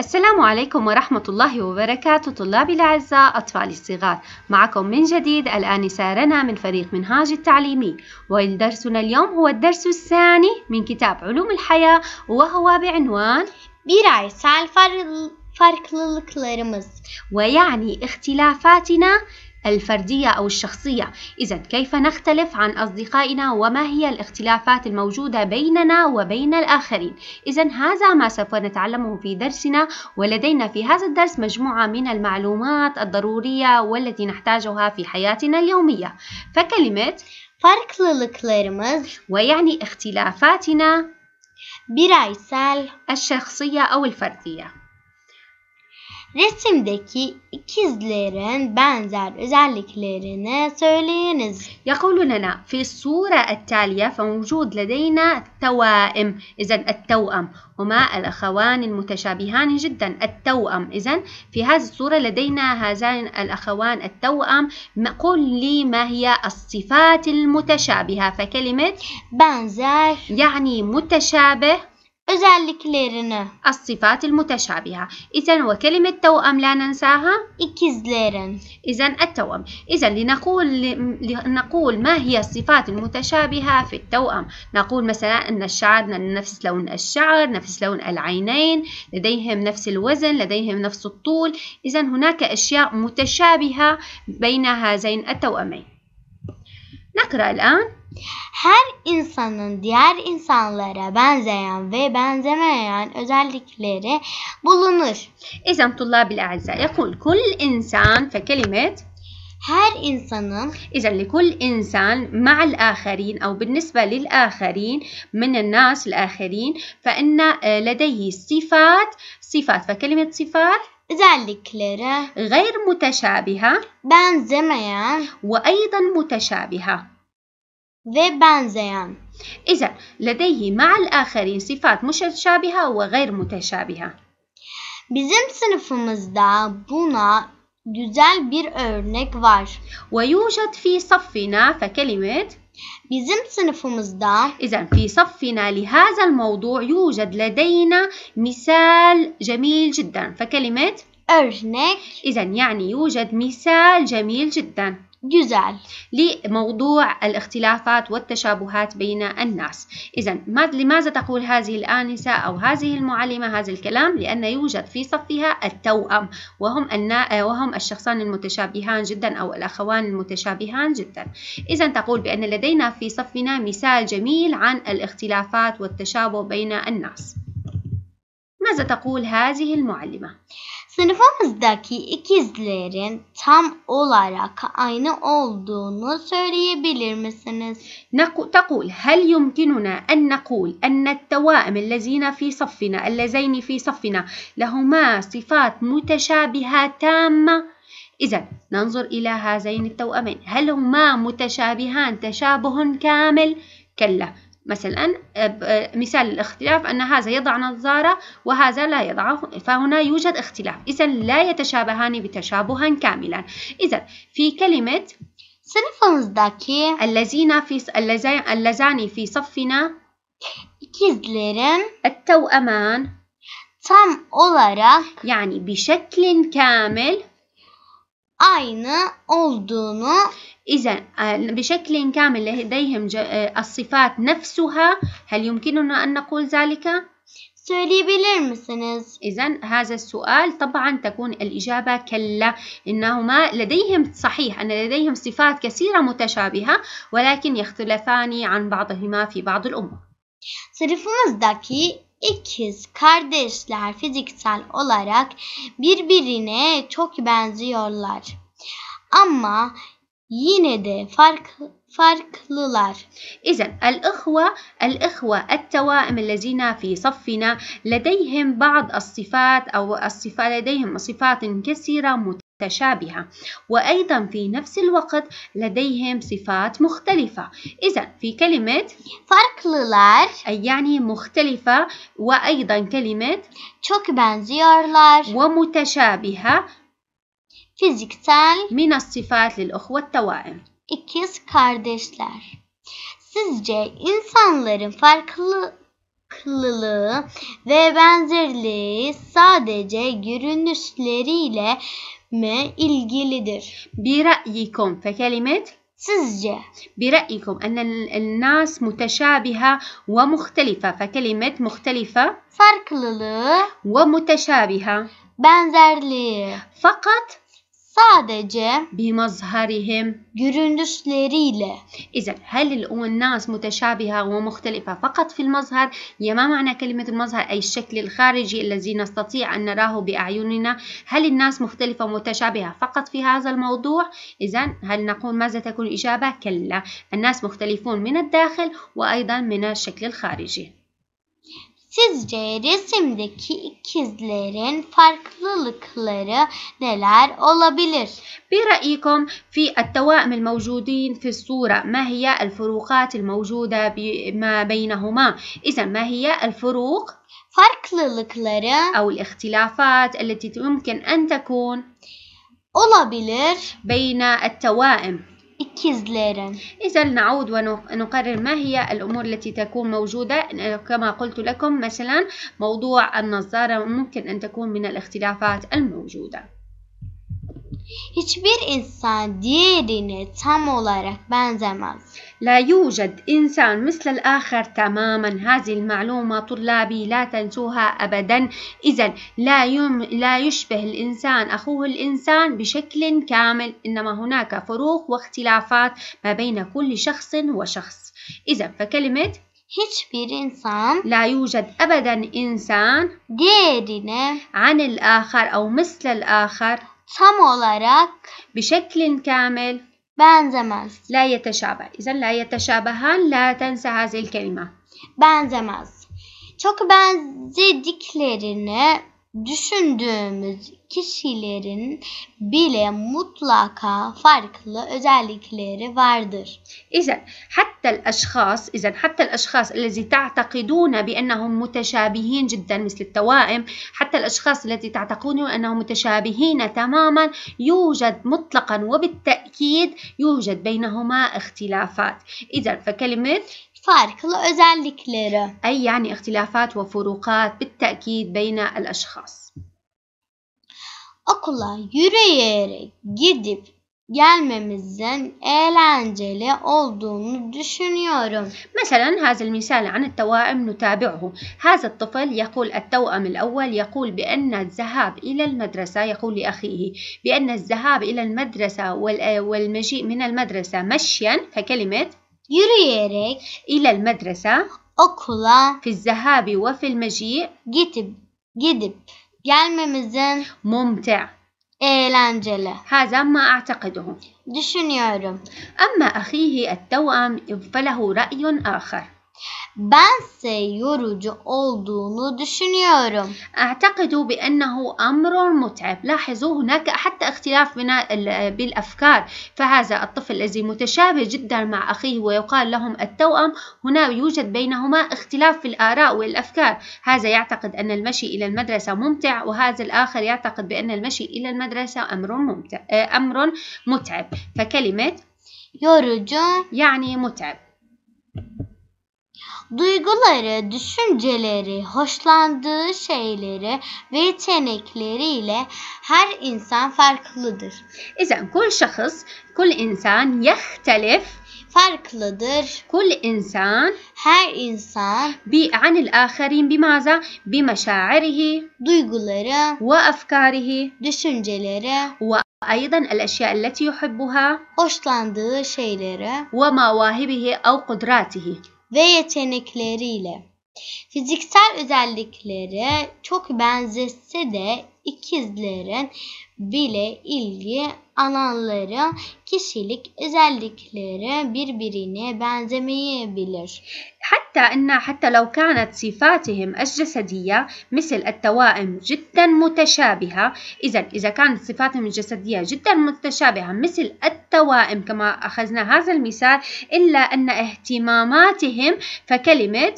السلام عليكم ورحمة الله وبركاته طلابي الأعزاء أطفالي الصغار معكم من جديد الآنسة رنا من فريق منهاج التعليمي ودرسنا اليوم هو الدرس الثاني من كتاب علوم الحياة وهو بعنوان برئيس الفرق ويعني اختلافاتنا الفردية أو الشخصية إذا كيف نختلف عن أصدقائنا وما هي الاختلافات الموجودة بيننا وبين الآخرين إذا هذا ما سوف نتعلمه في درسنا ولدينا في هذا الدرس مجموعة من المعلومات الضرورية والتي نحتاجها في حياتنا اليومية فكلمة للكليرمز ويعني اختلافاتنا برايسال الشخصية أو الفردية Resimdeki ikizlerin benzer özelliklerini söyleyiniz. يقول لنا في الصورة التالية فموجود لدينا توائم إذا التوأم هما الأخوان المتشابهان جدا التوأم إذا في هذه الصورة لدينا هذان الأخوان التوأم قل لي ما هي الصفات المتشابهة فكلمة benzer يعني متشابه özelliklerini الصفات المتشابهة إذا وكلمة توأم لا ننساها إكزليرن إذا التوأم إذا لنقول لنقول ما هي الصفات المتشابهة في التوأم نقول مثلا أن الشعر نفس لون الشعر نفس لون العينين لديهم نفس الوزن لديهم نفس الطول إذا هناك أشياء متشابهة بين هذين التوأمين نقرأ الآن Her insanın diğer insanlara benzeyen ve benzemeyen özellikleri bulunur. إذا طلاب الأعزاء يقول كل إنسان فكلمة her insanın إذا لكل إنسان مع الآخرين أو بالنسبة للآخرين من الناس الآخرين فإن لديه صفات صفات فكلمة صفات özellikleri غير متشابهة benzemeyen وأيضا متشابهة ذي بانزيان إذا لديه مع الآخرين صفات متشابهة وغير متشابهة. Bizim sınıfımızda buna güzel bir örnek var. ويوجد في صفنا فكلمة Bizim sınıfımızda إذا في صفنا لهذا الموضوع يوجد لدينا مثال جميل جدا فكلمة örnek إذا يعني يوجد مثال جميل جدا جزال لموضوع الاختلافات والتشابهات بين الناس إذا لماذا تقول هذه الآنسة أو هذه المعلمة هذا الكلام لأن يوجد في صفها التوأم وهم النا... وهم الشخصان المتشابهان جدا أو الأخوان المتشابهان جدا إذا تقول بأن لدينا في صفنا مثال جميل عن الاختلافات والتشابه بين الناس ماذا تقول هذه المعلمة؟ Sınıfımızdaki ikizlerin tam olarak aynı olduğunu söyleyebilir misiniz? تقول هل يمكننا أن نقول أن التوائم الذين في صفنا اللذين في صفنا لهما صفات متشابهة تامة؟ إذا ننظر إلى هذين التوأمين هل هما متشابهان تشابه كامل؟ كلا مثلا آه، آه، مثال الاختلاف أن هذا يضع نظارة وهذا لا يضع فهنا يوجد اختلاف إذا لا يتشابهان بتشابها كاملا إذا في كلمة sınıfımızdaki الذين في اللذان في صفنا كيزلرن التوأمان tam olarak yani يعني بشكل كامل aynı olduğunu إذا آه، بشكل كامل لديهم آه، الصفات نفسها هل يمكننا أن نقول ذلك؟ إذا هذا السؤال طبعا تكون الإجابة كلا إنهما لديهم صحيح أن لديهم صفات كثيرة متشابهة ولكن يختلفان عن بعضهما في بعض الأمور. Sınıfımızdaki ikiz kardeşler fiziksel olarak birbirine çok benziyorlar. Ama yine de fark, farklılar. إذا الإخوة الإخوة التوائم الذين في صفنا لديهم بعض الصفات أو الصفات لديهم صفات كثيرة متشابهة وأيضا في نفس الوقت لديهم صفات مختلفة إذا في كلمة farklılar أي يعني مختلفة وأيضا كلمة çok benziyorlar ومتشابهة Fiziksel Minas sifat lil uhve tevâim. ikiz kardeşler. Sizce insanların farklılığı ve benzerliği sadece görünüşleriyle mi ilgilidir? Bir برأيكم فكلمة Sizce Bir برأيكم أن ال- الناس متشابهة ومختلفة فكلمة مختلفة farklılığı, ومتشابهة benzerliği, فقط sadece بمظهرهم görünüşleriyle إذا هل الناس متشابهة ومختلفة فقط في المظهر؟ يا ما معنى كلمة المظهر أي الشكل الخارجي الذي نستطيع أن نراه بأعيننا هل الناس مختلفة ومتشابهة فقط في هذا الموضوع؟ إذا هل نقول ماذا تكون الإجابة؟ كلا الناس مختلفون من الداخل وأيضا من الشكل الخارجي Sizce resimdeki ikizlerin farklılıkları neler olabilir? برأيكم في التوائم الموجودين في الصورة ما هي الفروقات الموجودة بما بينهما؟ إذا ما هي الفروق؟ farklılıkları أو الاختلافات التي يمكن أن تكون olabilir بين التوائم ikizlerin. إذا نعود ونقرر ما هي الأمور التي تكون موجودة كما قلت لكم مثلا موضوع النظارة ممكن أن تكون من الاختلافات الموجودة. Hiçbir insan diğerine tam olarak benzemez. لا يوجد إنسان مثل الآخر تماما هذه المعلومة طلابي لا تنسوها أبدا إذا لا, يم لا يشبه الإنسان أخوه الإنسان بشكل كامل إنما هناك فروق واختلافات ما بين كل شخص وشخص إذا فكلمة hiçbir insan لا يوجد أبدا إنسان diğerine عن الآخر أو مثل الآخر tam olarak بشكل كامل benzemez. لا يتشابه. إذا لا يتشابهان لا تنسى هذه الكلمة. Benzemez. Çok benzediklerini düşündüğümüz kişilerin bile mutlaka farklı özellikleri vardır. إذا حتى الأشخاص إذا حتى الأشخاص الذي تعتقدون بأنهم متشابهين جدا مثل التوائم حتى الأشخاص الذي تعتقدون أنهم متشابهين تماما يوجد مطلقا وبالتأكيد يوجد بينهما اختلافات إذا فكلمة farklı özellikleri. أي يعني اختلافات وفروقات بالتأكيد بين الأشخاص. Okula yürüyerek gidip gelmemizin eğlenceli olduğunu düşünüyorum. مثلا هذا المثال عن التوائم نتابعه هذا الطفل يقول التوأم الأول يقول بأن الذهاب إلى المدرسة يقول لأخيه بأن الذهاب إلى المدرسة والمجيء من المدرسة مشيا فكلمة Yürüyerek إلى المدرسة okula في الذهاب وفي المجيء gidip gidip gelmemizin ممتع eğlenceli هذا ما أعتقده düşünüyorum أما أخيه التوأم فله رأي آخر Ben ise yorucu olduğunu düşünüyorum. أعتقد بأنه أمر متعب لاحظوا هناك حتى اختلاف من بالأفكار فهذا الطفل الذي متشابه جدا مع أخيه ويقال لهم التوأم هنا يوجد بينهما اختلاف في الآراء والأفكار هذا يعتقد أن المشي إلى المدرسة ممتع وهذا الآخر يعتقد بأن المشي إلى المدرسة أمر ممتع آه، أمر متعب فكلمة يورجو يعني متعب duyguları, düşünceleri, hoşlandığı şeyleri ve yetenekleriyle her insan farklıdır. İzen kul şahıs, kul insan yehtelif farklıdır. Kul insan her insan bi anil aharin bimaza bi meşairihi duyguları ve afkarihi düşünceleri ve أيضا الأشياء التي يحبها hoşlandığı şeyleri ومواهبه أو قدراته ve yetenekleriyle. Fiziksel özellikleri çok benzese de ikizlerin bile ilgi alanları, kişilik özellikleri birbirine benzemeyebilir. حتى أن حتى لو كانت صفاتهم الجسدية مثل التوائم جدا متشابهة إذا إذا كانت صفاتهم الجسدية جدا متشابهة مثل التوائم كما أخذنا هذا المثال إلا أن اهتماماتهم فكلمة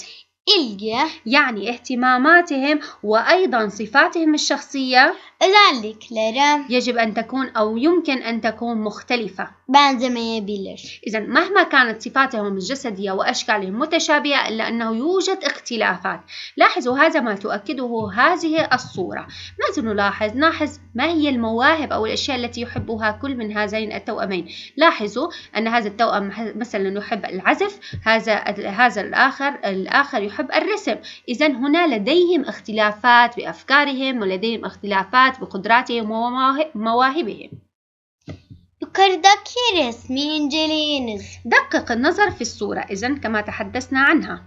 إلجة يعني اهتماماتهم وأيضا صفاتهم الشخصية özelliklere يجب أن تكون أو يمكن أن تكون مختلفة بعد ما يبلش إذا مهما كانت صفاتهم الجسدية وأشكالهم متشابهة إلا أنه يوجد اختلافات لاحظوا هذا ما تؤكده هذه الصورة ماذا نلاحظ؟ نلاحظ ما هي المواهب أو الأشياء التي يحبها كل من هذين التوأمين لاحظوا أن هذا التوأم مثلا يحب العزف هذا هذا الآخر الآخر يحب الرسم إذا هنا لديهم اختلافات بأفكارهم ولديهم اختلافات الناس بقدراتهم ومواهبهم يكردكي رسم إنجلينز دقق النظر في الصورة إذا كما تحدثنا عنها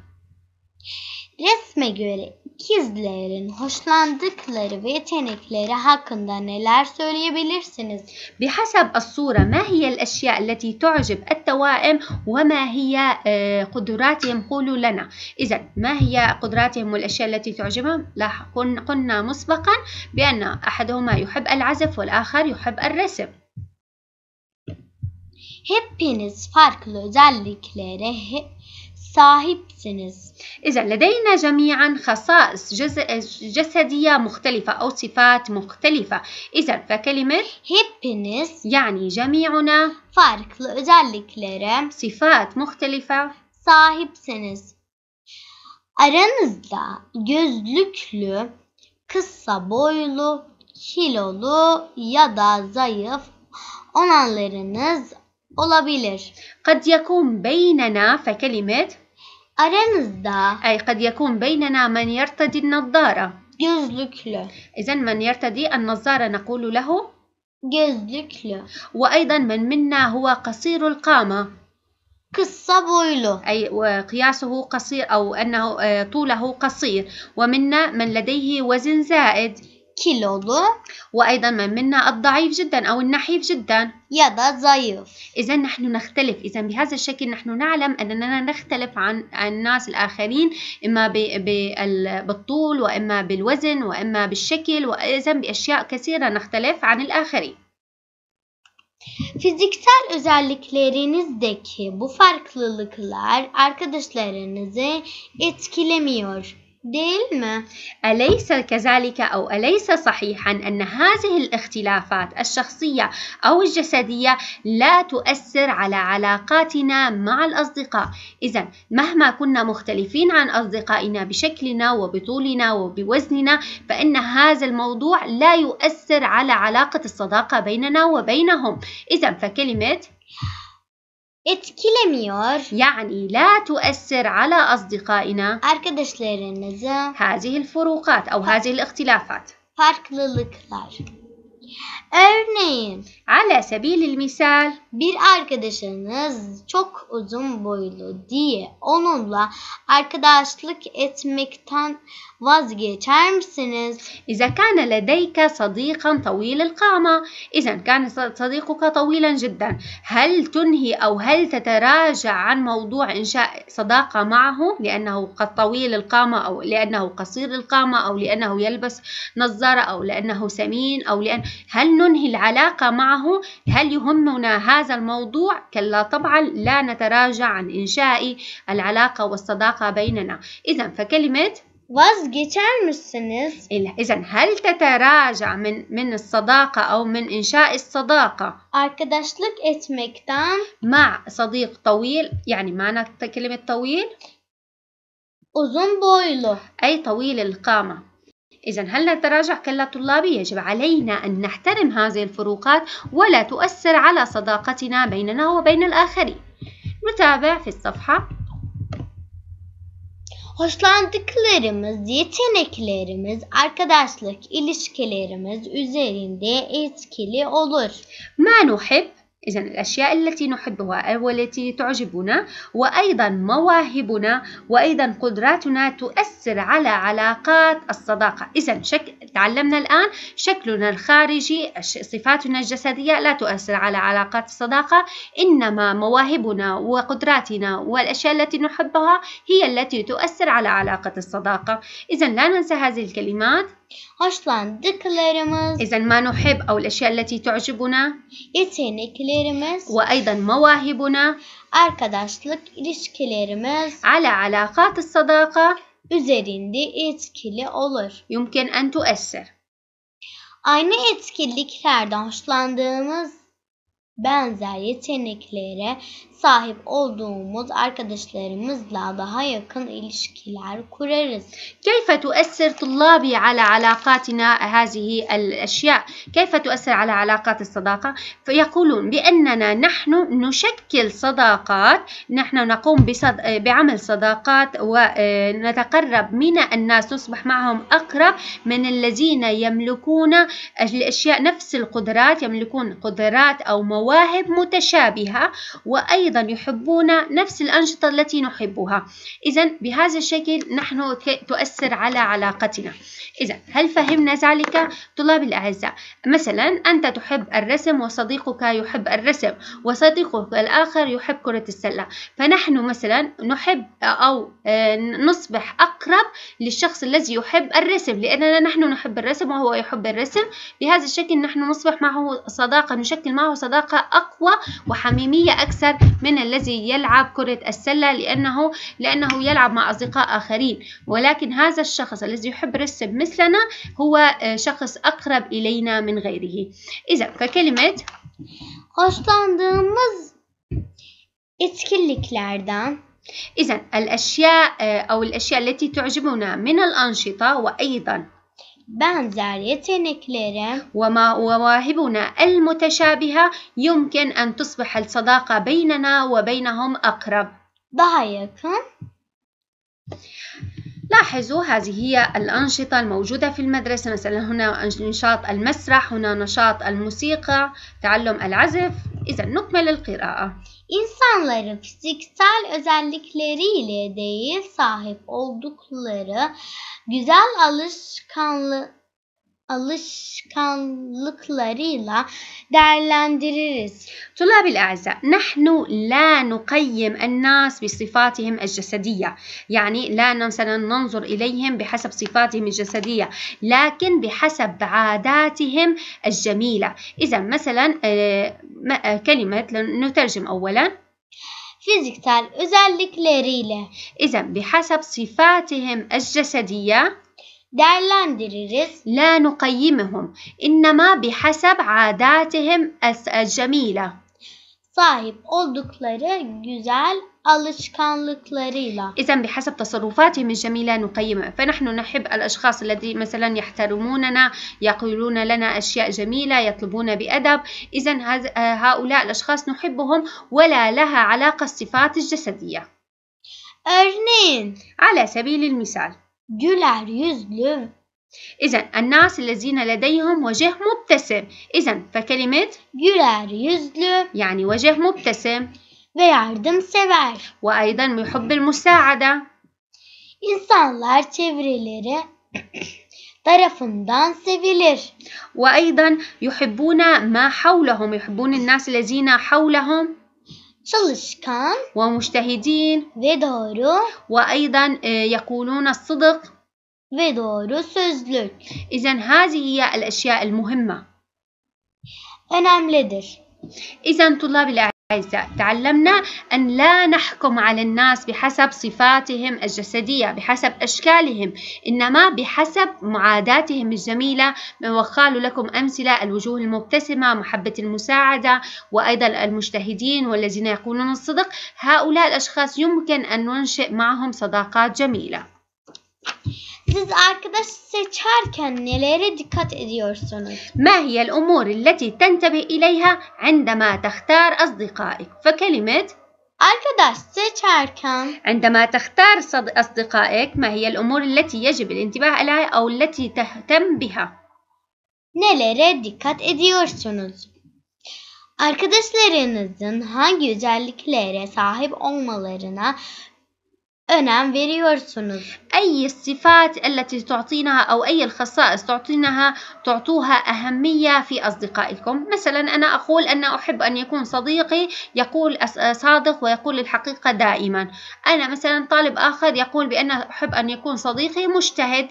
رسمي جولي ikizlerin hoşlandıkları ve yetenekleri hakkında neler söyleyebilirsiniz? بحسب الصورة ما هي الأشياء التي تعجب التوائم وما هي آه، قدراتهم قولوا لنا إذا ما هي قدراتهم والأشياء التي تعجبهم قلنا مسبقا بأن أحدهما يحب العزف والآخر يحب الرسم Hepiniz farklı özelliklere صاحبسنس إذا لدينا جميعا خصائص جسدية مختلفة أو صفات مختلفة إذا فكلمة hepiniz يعني جميعنا farklı özelliklere صفات مختلفة sahipsiniz. Aranızda gözlüklü, kısa boylu, kilolu ya da zayıf olanlarınız olabilir. قد يكون بيننا فكلمة أرنزدا أي قد يكون بيننا من يرتدي النظارة جزلكلا إذا من يرتدي النظارة نقول له جزلكلا وأيضا من منا هو قصير القامة kısa أي وقياسه قصير أو أنه آه، طوله قصير ومنا من لديه وزن زائد كيلولو وأيضا من منا الضعيف جدا أو النحيف جدا يدا ضعيف إذا نحن نختلف إذا بهذا الشكل نحن نعلم أننا نختلف عن الناس الآخرين إما بالطول وإما بالوزن وإما بالشكل وإذا بأشياء كثيرة نختلف عن الآخرين Fiziksel özelliklerinizdeki bu farklılıklar arkadaşlarınızı etkilemiyor. ديلما أليس كذلك أو أليس صحيحا أن هذه الاختلافات الشخصية أو الجسدية لا تؤثر على علاقاتنا مع الأصدقاء إذا مهما كنا مختلفين عن أصدقائنا بشكلنا وبطولنا وبوزننا فإن هذا الموضوع لا يؤثر على علاقة الصداقة بيننا وبينهم إذا فكلمة Etkilemiyor. يعني لا تؤثر على أصدقائنا Arkadaşlarınızı هذه الفروقات أو هذه الاختلافات. Farklılıklar. Örneğin على سبيل المثال bir arkadaşınız çok uzun boylu diye onunla arkadaşlık etmekten vazgeçer misiniz? إذا كان لديك صديقا طويل القامة إذا كان صديقك طويلا جدا هل تنهي أو هل تتراجع عن موضوع إنشاء صداقة معه لأنه قد طويل القامة أو لأنه قصير القامة أو لأنه يلبس نظارة أو لأنه سمين أو لأن هل ننهي العلاقة معه؟ هل يهمنا هذا الموضوع؟ كلا طبعا لا نتراجع عن إنشاء العلاقة والصداقة بيننا إذا فكلمة Was guitar إذا هل تتراجع من من الصداقة أو من إنشاء الصداقة؟ Arkadaşlık etmekten مع صديق طويل يعني معنى كلمة طويل uzun boylu أي طويل القامة إذا هل التراجع كلا طلابي يجب علينا أن نحترم هذه الفروقات ولا تؤثر على صداقتنا بيننا وبين الآخرين نتابع في الصفحة Hoşlandıklarımız, yeteneklerimiz, arkadaşlık ilişkilerimiz üzerinde etkili olur. Ma nuhib إذا الأشياء التي نحبها والتي تعجبنا وأيضا مواهبنا وأيضا قدراتنا تؤثر على علاقات الصداقة إذا شك تعلمنا الآن شكلنا الخارجي صفاتنا الجسدية لا تؤثر على علاقات الصداقة إنما مواهبنا وقدراتنا والأشياء التي نحبها هي التي تؤثر على علاقة الصداقة إذا لا ننسى هذه الكلمات إذا ما نحب أو الأشياء التي تعجبنا yeteneklerimiz وأيضا مواهبنا arkadaşlık على علاقات الصداقة üzerinde etkili olur. Yumkin en eser. Aynı etkiliklerden hoşlandığımız benzer yeteneklere sahip olduğumuz arkadaşlarımızla daha yakın ilişkiler kurarız. كيف تؤثر طلابي على علاقاتنا هذه الأشياء؟ كيف تؤثر على علاقات الصداقة؟ فيقولون بأننا نحن نشكل صداقات، نحن نقوم بصد... بعمل صداقات ونتقرب من الناس، نصبح معهم أقرب من الذين يملكون الأشياء نفس القدرات، يملكون قدرات أو مواهب متشابهة وأيضا أيضا يحبون نفس الأنشطة التي نحبها إذا بهذا الشكل نحن تؤثر على علاقتنا إذا هل فهمنا ذلك طلاب الأعزاء مثلا أنت تحب الرسم وصديقك يحب الرسم وصديقك الآخر يحب كرة السلة فنحن مثلا نحب أو آه، نصبح أقرب للشخص الذي يحب الرسم لأننا نحن نحب الرسم وهو يحب الرسم بهذا الشكل نحن نصبح معه صداقة نشكل معه صداقة أقوى وحميمية أكثر من الذي يلعب كرة السلة لأنه لأنه يلعب مع أصدقاء آخرين ولكن هذا الشخص الذي يحب رسب مثلنا هو آه، شخص أقرب إلينا من غيره إذا فكلمة hoşlandığımız etkinliklerden إذا الأشياء آه، أو الأشياء التي تعجبنا من الأنشطة وأيضا ومواهبنا المتشابهة يمكن أن تصبح الصداقة بيننا وبينهم أقرب. بايكم لاحظوا هذه هي الأنشطة الموجودة في المدرسة مثلا هنا نشاط المسرح هنا نشاط الموسيقى تعلم العزف إذا نكمل القراءة İnsanların fiziksel özellikleriyle değil sahip oldukları güzel alışkanlı alışkanlıklarıyla değerlendiririz. طلاب الأعزاء نحن لا نقيم الناس بصفاتهم الجسدية يعني لا مثلا ننظر إليهم بحسب صفاتهم الجسدية لكن بحسب عاداتهم الجميلة إذا مثلا آه، آه، كلمة نترجم أولا fiziksel özellikleriyle إذا بحسب صفاتهم الجسدية değerlendiririz. لا نقيمهم إنما بحسب عاداتهم الس- الجميلة sahip oldukları güzel إذا بحسب تصرفاتهم الجميلة نقيمها فنحن نحب الأشخاص الذي مثلا يحترموننا يقولون لنا أشياء جميلة يطلبون بأدب إذا هؤلاء الأشخاص نحبهم ولا لها علاقة الصفات الجسدية أرنين على سبيل المثال güler يزلو إذا الناس الذين لديهم وجه مبتسم إذا فكلمة güler يزلو يعني وجه مبتسم ve yardımsever. وأيضا يحب المساعدة İnsanlar çevreleri tarafından sevilir. وأيضا يحبون ما حولهم يحبون الناس الذين حولهم Çalışkan ومجتهدين ve doğru وأيضا يقولون الصدق ve doğru sözlü. إذا هذه هي الأشياء المهمة. Önemlidir. إذا طلاب الإعداد تعلمنا أن لا نحكم على الناس بحسب صفاتهم الجسدية بحسب أشكالهم إنما بحسب معاداتهم الجميلة وقالوا لكم أمثلة الوجوه المبتسمة محبة المساعدة وأيضا المجتهدين والذين يقولون الصدق هؤلاء الأشخاص يمكن أن ننشئ معهم صداقات جميلة siz arkadaş seçerken nelere dikkat ediyorsunuz? ما هي الأمور التي تنتبه إليها عندما تختار أصدقائك؟ فكلمة Arkadaş seçerken عندما تختار صد- أصدقائك ما هي الأمور التي يجب الانتباه إليها أو التي تهتم بها؟ nelere dikkat ediyorsunuz? Arkadaşlarınızın hangi özelliklere sahip olmalarına نعم veriyorsunuz أي الصفات التي تعطينها أو أي الخصائص تعطينها تعطوها أهمية في أصدقائكم مثلا أنا أقول أن أحب أن يكون صديقي يقول صادق ويقول الحقيقة دائما أنا مثلا طالب آخر يقول بأن أحب أن يكون صديقي مجتهد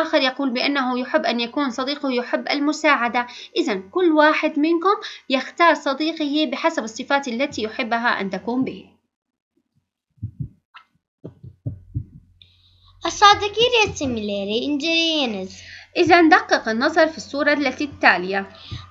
آخر يقول بأنه يحب أن يكون صديقه يحب المساعدة إذا كل واحد منكم يختار صديقه بحسب الصفات التي يحبها أن تكون به Aşağıdaki resimleri inceleyiniz. إذا دقق النظر في الصورة التي التالية.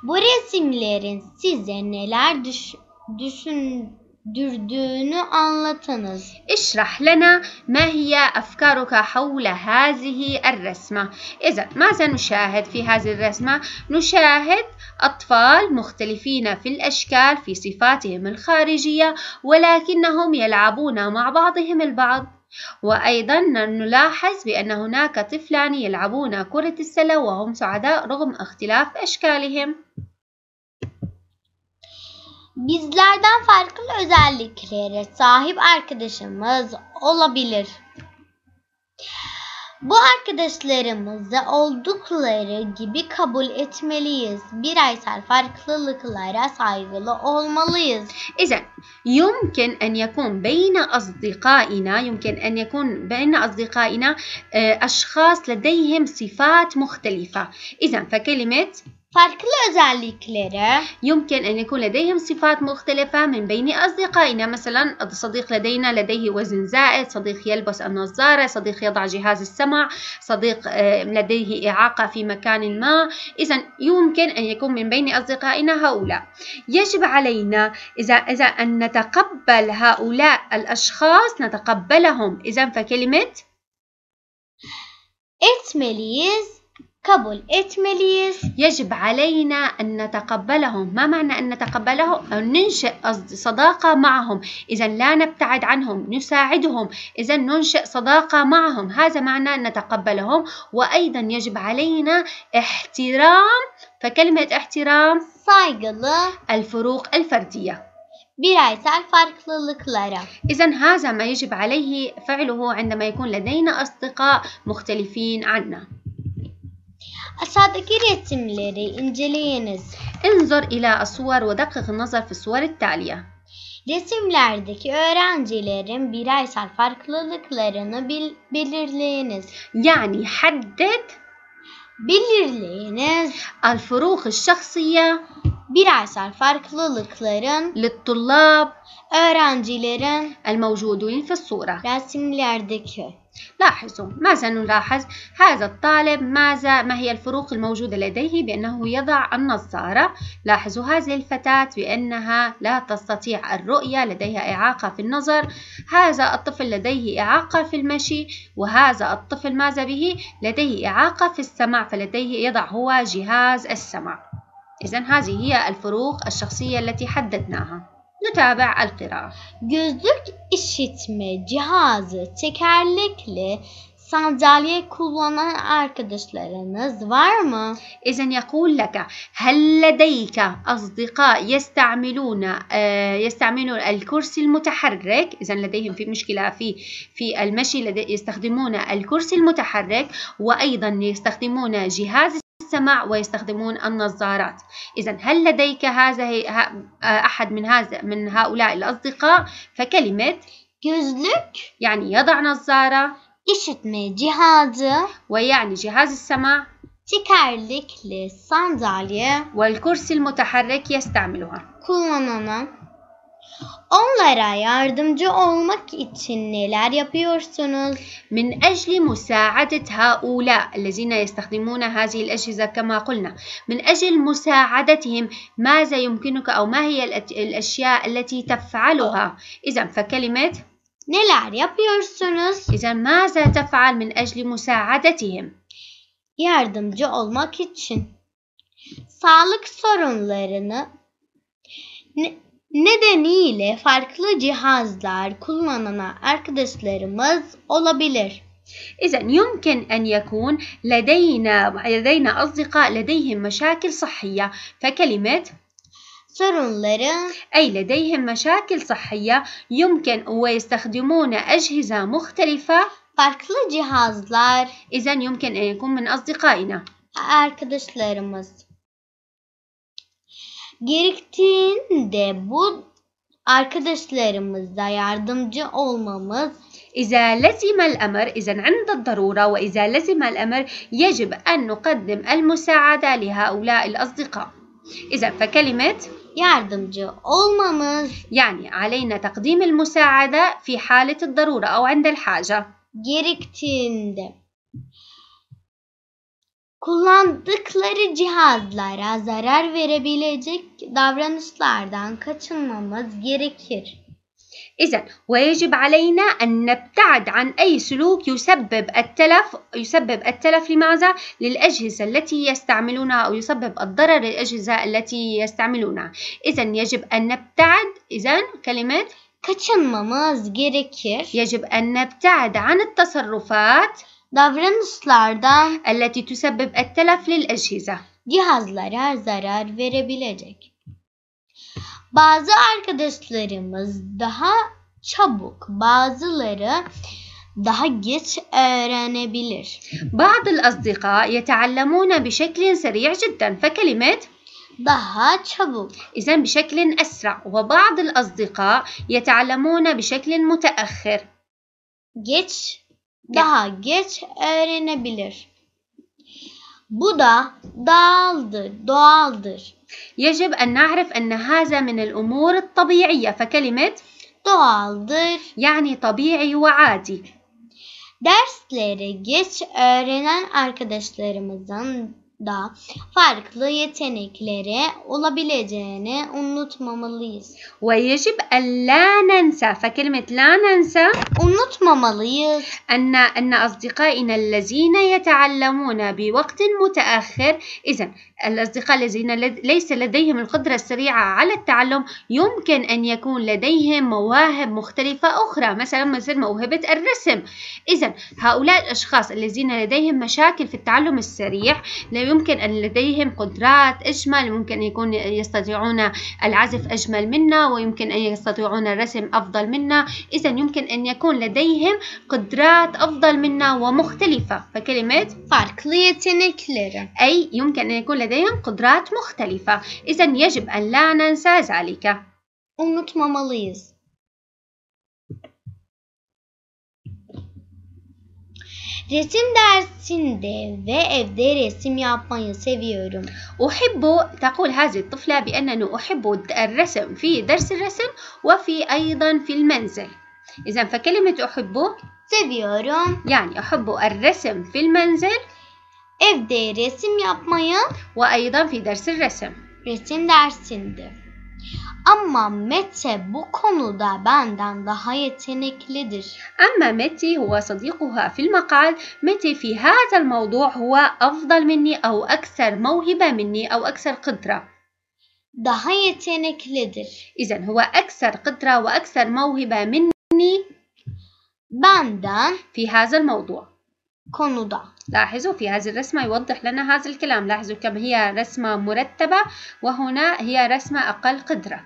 Bu resimlerin size neler دشن düşündürdüğünü anlatınız. اشرح لنا ما هي أفكارك حول هذه الرسمة. إذا ماذا نشاهد في هذه الرسمة؟ نشاهد أطفال مختلفين في الأشكال في صفاتهم الخارجية ولكنهم يلعبون مع بعضهم البعض. وأيضا نلاحظ بأن هناك طفلان يلعبون كرة السلة وهم سعداء رغم اختلاف أشكالهم Bizlerden farklı özelliklere sahip arkadaşımız olabilir. Bu arkadaşlarımızı oldukları gibi kabul etmeliyiz. Bireysel farklılıklara saygılı olmalıyız. إذا يمكن أن يكون بين أصدقائنا يمكن أن يكون بين أصدقائنا أشخاص لديهم صفات مختلفة. إذا فكلمة farklı özelliklere يمكن أن يكون لديهم صفات مختلفة من بين أصدقائنا مثلا صديق لدينا لديه وزن زائد صديق يلبس النظارة صديق يضع جهاز السمع صديق آه، لديه إعاقة في مكان ما إذا يمكن أن يكون من بين أصدقائنا هؤلاء يجب علينا إذا, إذا أن نتقبل هؤلاء الأشخاص نتقبلهم إذا فكلمة Etmeliyiz قبل 8 يجب علينا أن نتقبلهم ما معنى أن نتقبلهم أو ننشئ صداقة معهم إذا لا نبتعد عنهم نساعدهم إذا ننشئ صداقة معهم هذا معنى أن نتقبلهم وأيضا يجب علينا احترام فكلمة احترام الفروق الفردية bireysel farklılıklara. إذا هذا ما يجب عليه فعله عندما يكون لدينا أصدقاء مختلفين عنا. Aşağıdaki resimleri inceleyiniz. انظر إلى الصور ودقق النظر في الصور التالية. Resimlerdeki öğrencilerin bireysel farklılıklarını bil- belirleyiniz. يعني حدد Belirleyiniz الفروق الشخصية bireysel farklılıkların للطلاب öğrencilerin الموجودين في الصورة. resimlerdeki لاحظوا ماذا نلاحظ هذا الطالب ماذا ما هي الفروق الموجودة لديه بأنه يضع النظارة لاحظوا هذه الفتاة بأنها لا تستطيع الرؤية لديها إعاقة في النظر هذا الطفل لديه إعاقة في المشي وهذا الطفل ماذا به لديه إعاقة في السمع فلديه يضع هو جهاز السمع إذا هذه هي الفروق الشخصية التي حددناها نتابع القراءة Gözlük işitme cihazı tekerlekli sandalye kullanan arkadaşlarınız var mı? إذا يقول لك هل لديك أصدقاء يستعملون آه، يستعملون الكرسي المتحرك؟ إذا لديهم في مشكلة في في المشي يستخدمون الكرسي المتحرك وأيضا يستخدمون جهاز السمع ويستخدمون النظارات إذا هل لديك هذا أحد من هذا من هؤلاء الأصدقاء فكلمة gözlük يعني يضع نظارة işitme cihazı ويعني جهاز السمع tekerlekli sandalye والكرسي المتحرك يستعملها kullanan Onlara yardımcı olmak için neler yapıyorsunuz? من أجل مساعدة هؤلاء الذين يستخدمون هذه الأجهزة كما قلنا من أجل مساعدتهم ماذا يمكنك أو ما هي الأشياء التي تفعلها إذا فكلمة neler yapıyorsunuz? إذا ماذا تفعل من أجل مساعدتهم Yardımcı olmak için sağlık sorunlarını ne- nedeniyle farklı cihazlar kullanan arkadaşlarımız olabilir. إذا يمكن أن يكون لدينا لدينا أصدقاء لديهم مشاكل صحية فكلمة sorunları أي لديهم مشاكل صحية يمكن ويستخدمون أجهزة مختلفة farklı cihazlar إذا يمكن أن يكون من أصدقائنا arkadaşlarımız gerektiğinde bu arkadaşlarımıza yardımcı olmamız إذا لزم الأمر إذا عند الضرورة وإذا لزم الأمر يجب أن نقدم المساعدة لهؤلاء الأصدقاء إذا فكلمة yardımcı olmamız يعني علينا تقديم المساعدة في حالة الضرورة أو عند الحاجة gerektiğinde kullandıkları cihazlara zarar verebilecek davranışlardan kaçınmamız gerekir. إذا ويجب علينا أن نبتعد عن أي سلوك يسبب التلف يسبب التلف لماذا؟ للأجهزة التي يستعملونها أو يسبب الضرر للأجهزة التي يستعملونها. إذا يجب أن نبتعد إذا كلمة kaçınmamız gerekir. يجب أن نبتعد عن التصرفات davranışlardan التي تسبب التلف للأجهزة cihazlara zarar verebilecek. Bazı arkadaşlarımız daha çabuk, bazıları daha geç öğrenebilir. بعض الأصدقاء يتعلمون بشكل سريع جدا فكلمة daha çabuk. إذا بشكل أسرع وبعض الأصدقاء يتعلمون بشكل متأخر. geç daha geç öğrenebilir. Bu da doğaldır, doğaldır. يجب أن نعرف أن هذا من الأمور الطبيعية فكلمة doğaldır يعني طبيعي وعادي. Dersleri geç öğrenen arkadaşlarımızın da farklı yeteneklere olabileceğini unutmamalıyız. ويجب أن لا ننسى فكلمة لا ننسى unutmamalıyız. أن أن أصدقائنا الذين يتعلمون بوقت متأخر إذا الأصدقاء الذين ليس لديهم القدرة السريعة على التعلم يمكن أن يكون لديهم مواهب مختلفة أخرى مثلا مثل موهبة الرسم إذا هؤلاء الأشخاص الذين لديهم مشاكل في التعلم السريع لا يمكن أن لديهم قدرات أجمل ممكن أن يكون يستطيعون العزف أجمل منا ويمكن أن يستطيعون الرسم أفضل منا إذا يمكن أن يكون لديهم قدرات أفضل منا ومختلفة فكلمة أي يمكن أن يكون لديهم لديهم قدرات مختلفة إذا يجب أن لا ننسى ذلك أمك مماليز Resimler içinde ve evde resim yapmayı seviyorum. أحب تقول هذه الطفلة بأنني أحب الرسم في درس الرسم وفي أيضا في المنزل إذا فكلمة أحب seviyorum يعني أحب الرسم في المنزل evde resim yapmayı وأيضا في درس الرسم resim dersinde. Ama Mete bu konuda benden daha yeteneklidir. أما متي هو صديقها في المقعد متي في هذا الموضوع هو أفضل مني أو أكثر موهبة مني أو أكثر قدرة Daha yeteneklidir. إذا هو أكثر قدرة وأكثر موهبة مني Benden في هذا الموضوع konuda. لاحظوا في هذه الرسمة يوضح لنا هذا الكلام لاحظوا كم هي رسمة مرتبة وهنا هي رسمة أقل قدرة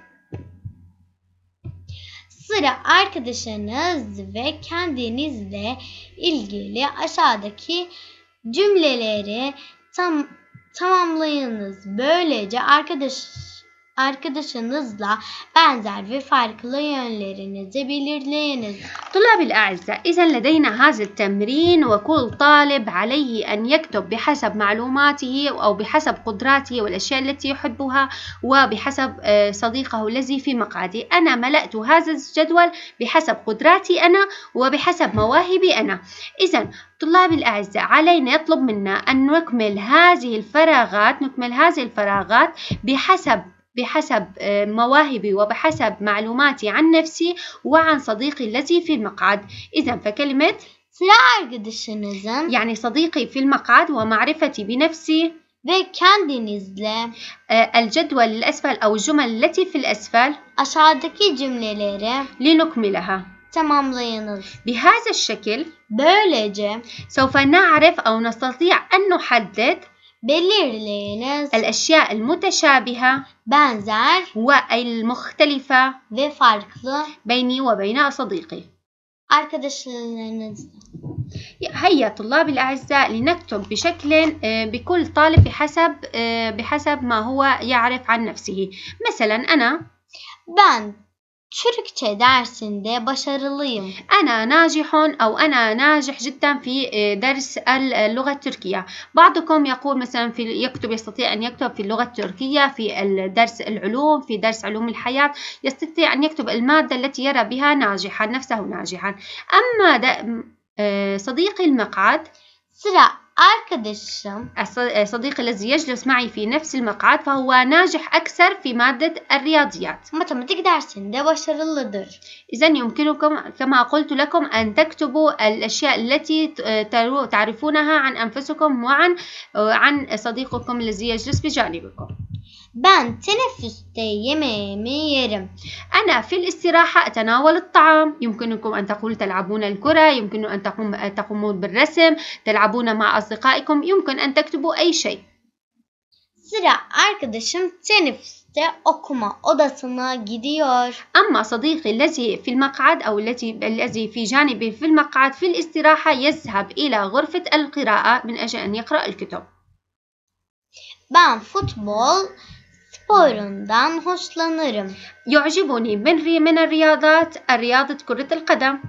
Sıra arkadaşınız ve kendinizle ilgili aşağıdaki cümleleri tam, tamamlayınız. Böylece arkadaş arkadaşınızla benzer ve farklı yönlerinizi belirleyiniz. طلاب الأعزاء إذا لدينا هذا التمرين وكل طالب عليه أن يكتب بحسب معلوماته أو بحسب قدراته والأشياء التي يحبها وبحسب آه، صديقه الذي في مقعده أنا ملأت هذا الجدول بحسب قدراتي أنا وبحسب مواهبي أنا إذا طلاب الأعزاء علينا يطلب منا أن نكمل هذه الفراغات نكمل هذه الفراغات بحسب بحسب آه، مواهبي وبحسب معلوماتي عن نفسي وعن صديقي الذي في المقعد إذا فكلمة Arkadaşınızın يعني صديقي في المقعد ومعرفتي بنفسي ve kendinizle آه، الجدول الأسفل أو الجمل التي في الأسفل جملة ليرة لنكملها tamamlayınız. بهذا الشكل Böylece سوف نعرف أو نستطيع أن نحدد بليرلينز الأشياء المتشابهة بانزار والمختلفة ve بيني وبين صديقي هيا طلاب الأعزاء لنكتب بشكل آه، بكل طالب بحسب آه، بحسب ما هو يعرف عن نفسه مثلا أنا بان شركة dersinde başarılıyım. أنا ناجح أو أنا ناجح جدا في آه، درس اللغة آه، التركية. بعضكم يقول مثلا في يكتب يستطيع أن يكتب في اللغة التركية في درس العلوم في درس علوم الحياة يستطيع أن يكتب المادة التي يرى بها ناجحا نفسه ناجحا. أما آه، صديقي المقعد arkadaşım صديقي الذي يجلس معي في نفس المقعد فهو ناجح أكثر في مادة الرياضيات matematik dersinde başarılıdır إذا يمكنكم كما قلت لكم أن تكتبوا الأشياء التي تعرفونها عن أنفسكم وعن عن صديقكم الذي يجلس بجانبكم بان تنفس يمامي يرم أنا في الاستراحة أتناول الطعام يمكنكم أن تقول تلعبون الكرة يمكن أن تقوم تقومون بالرسم تلعبون مع أصدقائكم يمكن أن تكتبوا أي شيء سرا arkadaşım teneffüste okuma odasına gidiyor. أما صديقي الذي في المقعد أو التي الذي في جانبي في المقعد في الاستراحة يذهب إلى غرفة القراءة من أجل أن يقرأ الكتب. Ben futbol Sporundan hoşlanırım. يعجبني من من الرياضات الرياضة كرة القدم.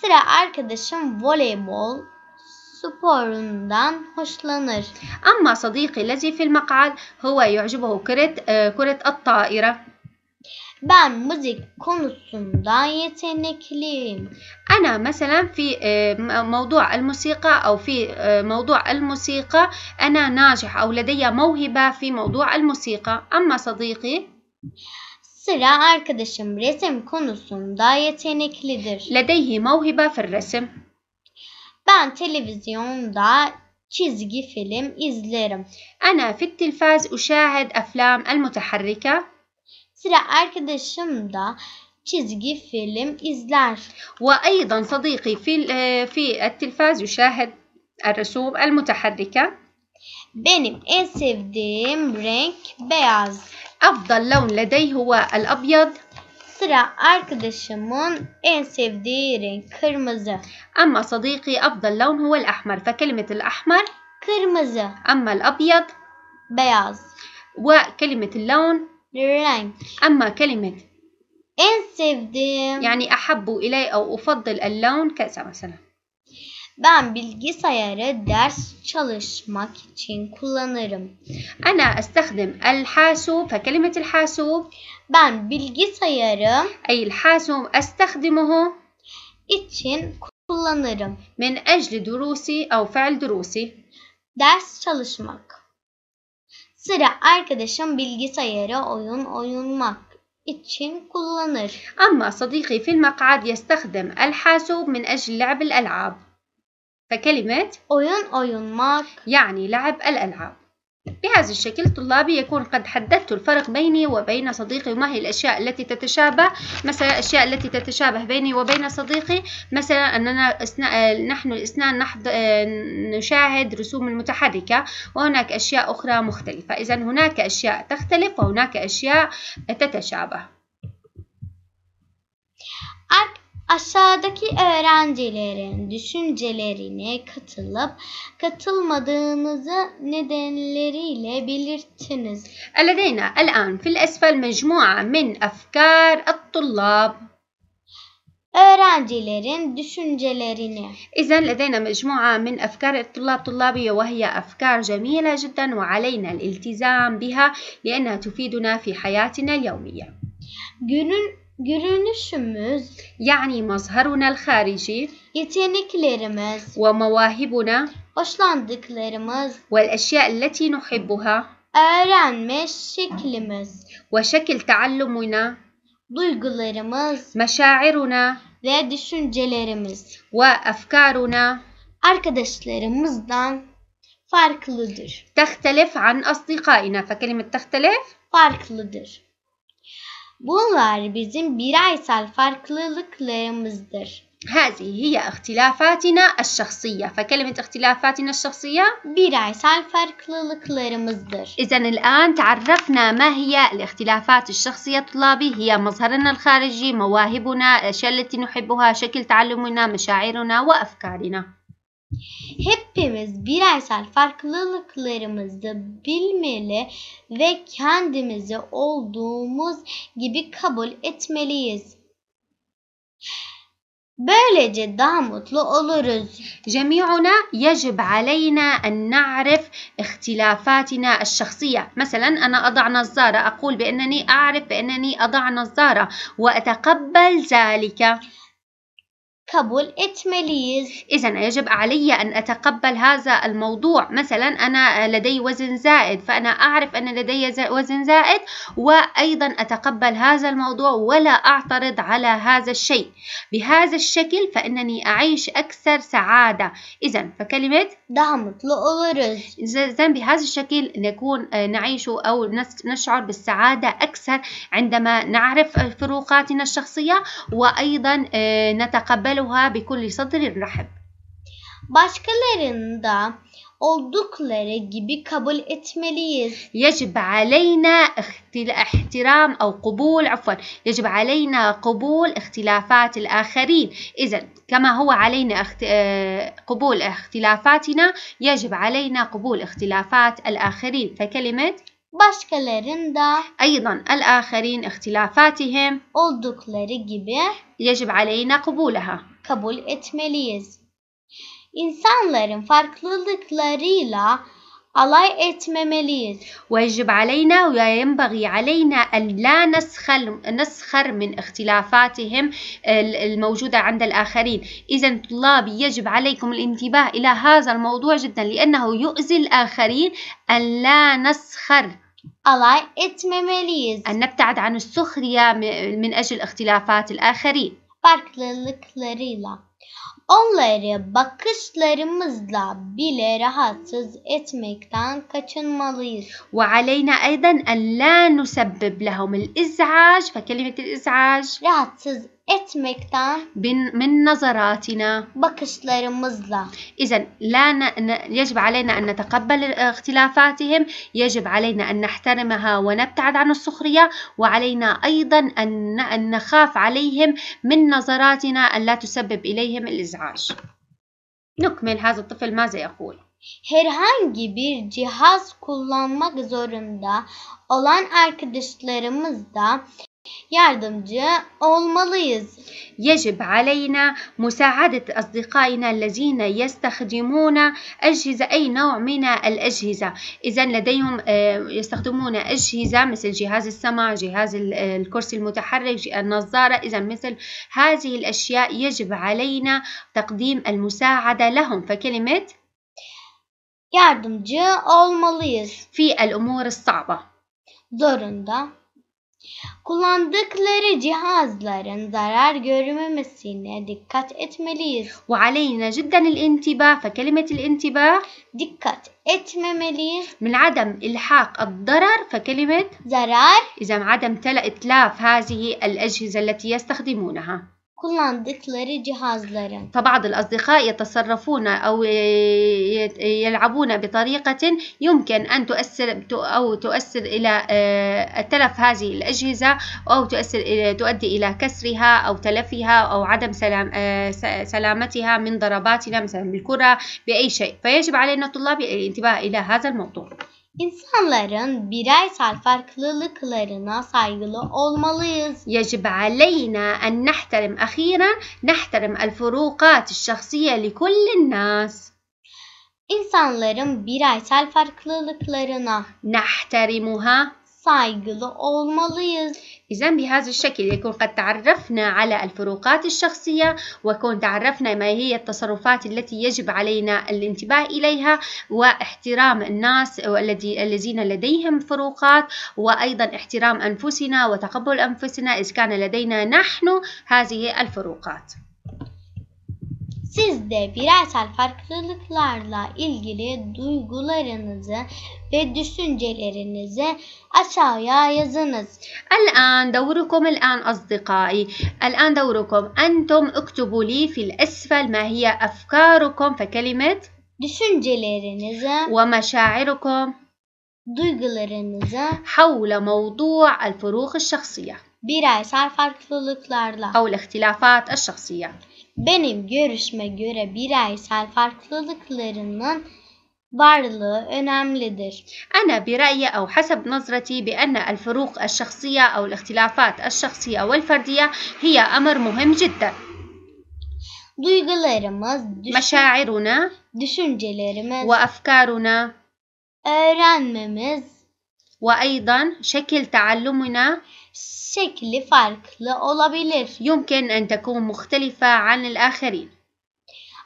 Sıra arkadaşım voleybol sporundan hoşlanır. أما صديقي الذي في المقعد هو يعجبه كرة آه، كرة الطائرة. Ben müzik konusunda yetenekliyim. أنا مثلا في موضوع الموسيقى أو في موضوع الموسيقى أنا ناجح أو لدي موهبة في موضوع الموسيقى أما صديقي Sıra arkadaşım resim konusunda yeteneklidir. لديه موهبة في الرسم Ben televizyonda çizgi film izlerim. أنا في التلفاز أشاهد أفلام المتحركة sıra arkadaşım da çizgi فيلم izler. وأيضا صديقي في في التلفاز يشاهد الرسوم المتحركة. Benim en sevdiğim renk beyaz. أفضل لون لدي هو الأبيض. Sıra arkadaşımın en sevdiği renk kırmızı. أما صديقي أفضل لون هو الأحمر فكلمة الأحمر kırmızı. أما الأبيض beyaz. وكلمة اللون أما كلمة en يعني أحب إلي أو أفضل اللون كذا مثلا Ben bilgisayarı ders çalışmak için kullanırım. أنا أستخدم الحاسوب فكلمة الحاسوب Ben bilgisayarı أي الحاسوب أستخدمه için kullanırım. من أجل دروسي أو فعل دروسي. Ders çalışmak Sıra arkadaşım bilgisayara oyun oyunmak için kullanır. أما صديقي في المقعد يستخدم الحاسوب من أجل لعب الألعاب فكلمة Oyun oyunmak يعني لعب الألعاب بهذا الشكل طلابي يكون قد حددت الفرق بيني وبين صديقي وما هي الأشياء التي تتشابه مثلا الأشياء التي تتشابه بيني وبين صديقي مثلا أننا أثناء نحن الأثنان نحض نشاهد رسوم المتحركة وهناك أشياء أخرى مختلفة إذا هناك أشياء تختلف وهناك أشياء تتشابه aşağıdaki öğrencilerin düşüncelerine katılıp katılmadığınızı nedenleriyle belirtiniz. لدينا الآن في الأسفل مجموعة من أفكار الطلاب. öğrencilerin düşüncelerini. إذا لدينا مجموعة من أفكار الطلاب طلابية وهي أفكار جميلة جدا وعلينا الالتزام بها لأنها تفيدنا في حياتنا اليومية. Günün Görünüşümüz yani mazharuna الخارجي yeteneklerimiz ve mevahibuna hoşlandıklarımız ve eşya التي نحبها öğrenme şeklimiz ve şekil taallumuna duygularımız meşairuna ve düşüncelerimiz ve efkaruna arkadaşlarımızdan farklıdır. تختلف عن أصدقائنا فكلمة تختلف farklıdır. Bunlar bizim bireysel farklılıklarımızdır. هذه هي اختلافاتنا الشخصية فكلمة اختلافاتنا الشخصية bireysel farklılıklarımızdır إذا الآن تعرفنا ما هي الاختلافات الشخصية طلابي هي مظهرنا الخارجي مواهبنا الأشياء التي نحبها شكل تعلمنا مشاعرنا وأفكارنا Hepimiz bireysel farklılıklarımızı bilmeli ve kendimizi olduğumuz gibi kabul etmeliyiz. Böylece daha mutlu oluruz. جميعنا يجب علينا أن نعرف اختلافاتنا الشخصية مثلا أنا أضع نظارة أقول بأنني أعرف بأنني أضع نظارة وأتقبل ذلك couple اتمليز إذا يجب علي أن أتقبل هذا الموضوع مثلا أنا لدي وزن زائد فأنا أعرف أن لدي وزن زائد وأيضا أتقبل هذا الموضوع ولا أعترض على هذا الشيء بهذا الشكل فإنني أعيش أكثر سعادة إذا فكلمة دعمت لأغيرها إذا بهذا الشكل نكون آه، نعيش أو نشعر بالسعادة أكثر عندما نعرف آه، فروقاتنا الشخصية وأيضا آه، نتقبلها بكل صدر رحب Başkalarında oldukları gibi kabul etmeliyiz. يجب علينا احترام أو قبول عفوا يجب علينا قبول اختلافات الآخرين إذا كما هو علينا اخت... قبول اختلافاتنا يجب علينا قبول اختلافات الآخرين فكلمة başkalarında أيضا الآخرين اختلافاتهم oldukları gibi يجب علينا قبولها kabul etmeliyiz. İnsanların farklılıklarıyla alay etmemeliyiz. واجب علينا وينبغي علينا أن لا نسخر نسخر من اختلافاتهم الموجودة عند الآخرين. إذا طلابي يجب عليكم الانتباه إلى هذا الموضوع جدا لأنه يؤذي الآخرين أن لا نسخر alay etmemeliyiz. أن نبتعد عن السخرية من أجل اختلافات الآخرين. farklılıklarıyla Onları bakışlarımızla bile rahatsız etmekten kaçınmalıyız. وعلينا أيضا أن لا نسبب لهم الإزعاج فكلمة الإزعاج rahatsız etmekten bin, من نظراتنا bakışlarımızla إذا لا ن... ن... يجب علينا أن نتقبل اختلافاتهم يجب علينا أن نحترمها ونبتعد عن السخرية وعلينا أيضا أن, أن نخاف عليهم من نظراتنا أن لا تسبب إليهم الإزعاج نكمل هذا الطفل ماذا يقول herhangi bir cihaz kullanmak zorunda olan arkadaşlarımız da yardımcı أولماليز يجب علينا مساعدة أصدقائنا الذين يستخدمون أجهزة أي نوع من الأجهزة إذا لديهم آه، يستخدمون أجهزة مثل جهاز السمع جهاز آه، الكرسي المتحرك النظارة إذا مثل هذه الأشياء يجب علينا تقديم المساعدة لهم فكلمة yardımcı أولماليز في الأمور الصعبة zorunda Kullandıkları cihazların zarar görmemesine dikkat etmeliyiz. وعلينا جدا الانتباه فكلمة الانتباه Dikkat etmemeliyiz. من عدم إلحاق الضرر فكلمة Zarar إذا عدم تل- إتلاف هذه الأجهزة التي يستخدمونها kullandıkları cihazların. فبعض الأصدقاء يتصرفون أو يلعبون بطريقة يمكن أن تؤثر أو تؤثر إلى آه، تلف هذه الأجهزة أو تؤثر تؤدي إلى كسرها أو تلفها أو عدم سلام آه، سلامتها من ضرباتنا مثلا بالكرة بأي شيء فيجب علينا الطلاب الانتباه إلى هذا الموضوع. İnsanların bireysel farklılıklarına saygılı olmalıyız. يجب علينا أن نحترم أخيرا نحترم الفروقات الشخصية لكل الناس. İnsanların bireysel farklılıklarına نحترمها saygılı olmalıyız. إذا بهذا الشكل يكون قد تعرفنا على الفروقات الشخصية وكون تعرفنا ما هي التصرفات التي يجب علينا الانتباه إليها واحترام الناس الذين لديهم فروقات وأيضا احترام أنفسنا وتقبل أنفسنا إذ كان لدينا نحن هذه الفروقات Siz de bireysel farklılıklarla ilgili duygularınızı ve düşüncelerinizi aşağıya yazınız. الآن دوركم الآن أصدقائي. الآن دوركم. أنتم اكتبوا لي في الأسفل ما هي أفكاركم فكلمة düşüncelerinizi ومشاعركم duygularınızı حول موضوع الفروق الشخصية. بيرايسال فارقلوكلارلا أو الاختلافات الشخصية. Benim görüşme göre bireysel farklılıklarının varlığı önemlidir. أنا برأيي أو حسب نظرتي بأن الفروق الشخصية أو الاختلافات الشخصية والفردية هي أمر مهم جدا. Duygularımız, düşün, مشاعرنا, düşüncelerimiz وأفكارنا, öğrenmemiz, وأيضا شكل تعلمنا شكل فرق olabilir يمكن أن تكون مختلفة عن الآخرين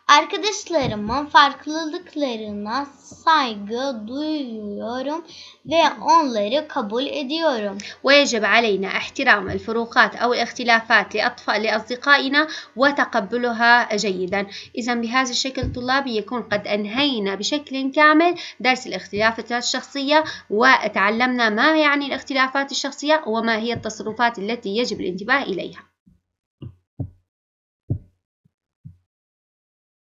Arkadaşlarımın farklılıklarına saygı duyuyorum ve onları kabul ediyorum. ويجب علينا احترام الفروقات أو الاختلافات لأصدقائنا وتقبلها جيدا إذا بهذا الشكل طلابي يكون قد أنهينا بشكل كامل درس الاختلافات الشخصية وتعلمنا ما يعني الاختلافات الشخصية وما هي التصرفات التي يجب الانتباه إليها